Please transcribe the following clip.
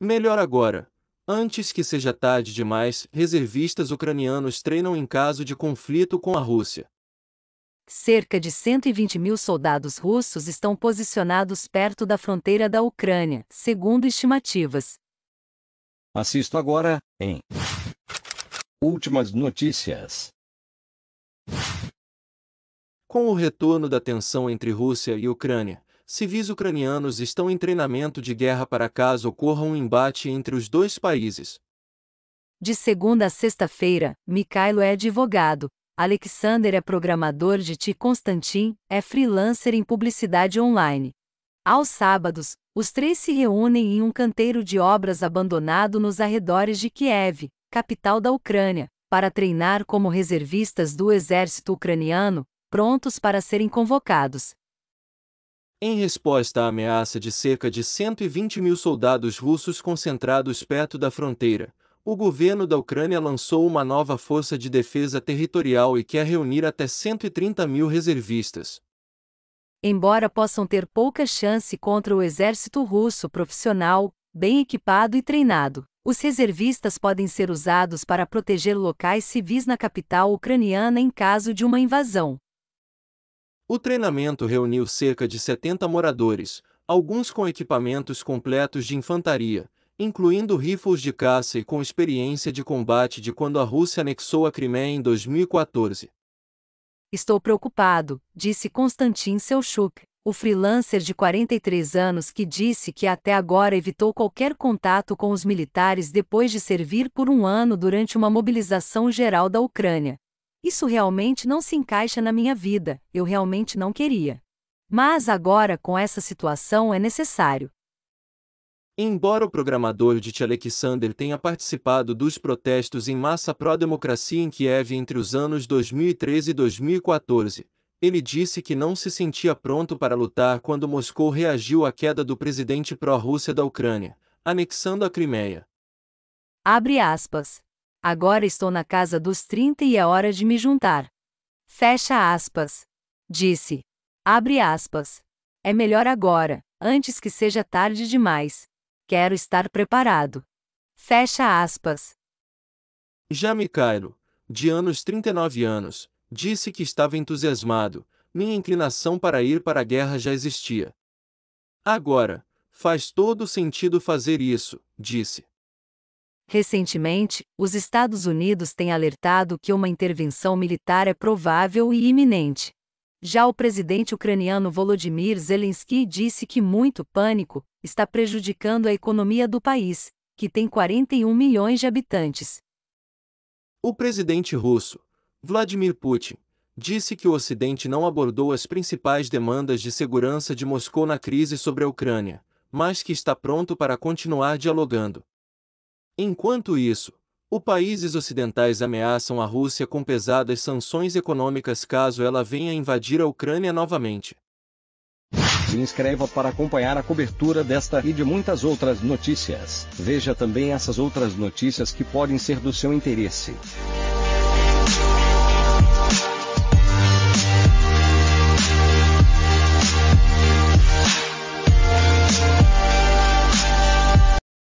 Melhor agora. Antes que seja tarde demais, reservistas ucranianos treinam em caso de conflito com a Rússia. Cerca de 120 mil soldados russos estão posicionados perto da fronteira da Ucrânia, segundo estimativas. Assisto agora, em Últimas notícias. Com o retorno da tensão entre Rússia e Ucrânia, civis ucranianos estão em treinamento de guerra para caso ocorra um embate entre os dois países. De segunda a sexta-feira, Mikhailo é advogado, Alexander é programador de TI Constantin, é freelancer em publicidade online. Aos sábados, os três se reúnem em um canteiro de obras abandonado nos arredores de Kiev, capital da Ucrânia, para treinar como reservistas do exército ucraniano, prontos para serem convocados. Em resposta à ameaça de cerca de 120 mil soldados russos concentrados perto da fronteira, o governo da Ucrânia lançou uma nova força de defesa territorial e quer reunir até 130 mil reservistas. Embora possam ter pouca chance contra o exército russo profissional, bem equipado e treinado, os reservistas podem ser usados para proteger locais civis na capital ucraniana em caso de uma invasão. O treinamento reuniu cerca de 70 moradores, alguns com equipamentos completos de infantaria, incluindo rifles de caça e com experiência de combate de quando a Rússia anexou a Crimeia em 2014. Estou preocupado, disse Konstantin Selchuk, o freelancer de 43 anos que disse que até agora evitou qualquer contato com os militares depois de servir por um ano durante uma mobilização geral da Ucrânia. Isso realmente não se encaixa na minha vida, eu realmente não queria. Mas agora com essa situação é necessário. Embora o programador de Alexander tenha participado dos protestos em massa pró-democracia em Kiev entre os anos 2013 e 2014, ele disse que não se sentia pronto para lutar quando Moscou reagiu à queda do presidente pró-Rússia da Ucrânia, anexando a Crimeia. Abre aspas. Agora estou na casa dos trinta e é hora de me juntar. Fecha aspas. Disse. Abre aspas. É melhor agora, antes que seja tarde demais. Quero estar preparado. Fecha aspas. Jame Cairo, de anos 39 anos, disse que estava entusiasmado, minha inclinação para ir para a guerra já existia. Agora, faz todo sentido fazer isso, disse. Recentemente, os Estados Unidos têm alertado que uma intervenção militar é provável e iminente. Já o presidente ucraniano Volodymyr Zelensky disse que muito pânico está prejudicando a economia do país, que tem 41 milhões de habitantes. O presidente russo, Vladimir Putin, disse que o Ocidente não abordou as principais demandas de segurança de Moscou na crise sobre a Ucrânia, mas que está pronto para continuar dialogando. Enquanto isso, os países ocidentais ameaçam a Rússia com pesadas sanções econômicas caso ela venha invadir a Ucrânia novamente. Se inscreva para acompanhar a cobertura desta e de muitas outras notícias. Veja também essas outras notícias que podem ser do seu interesse.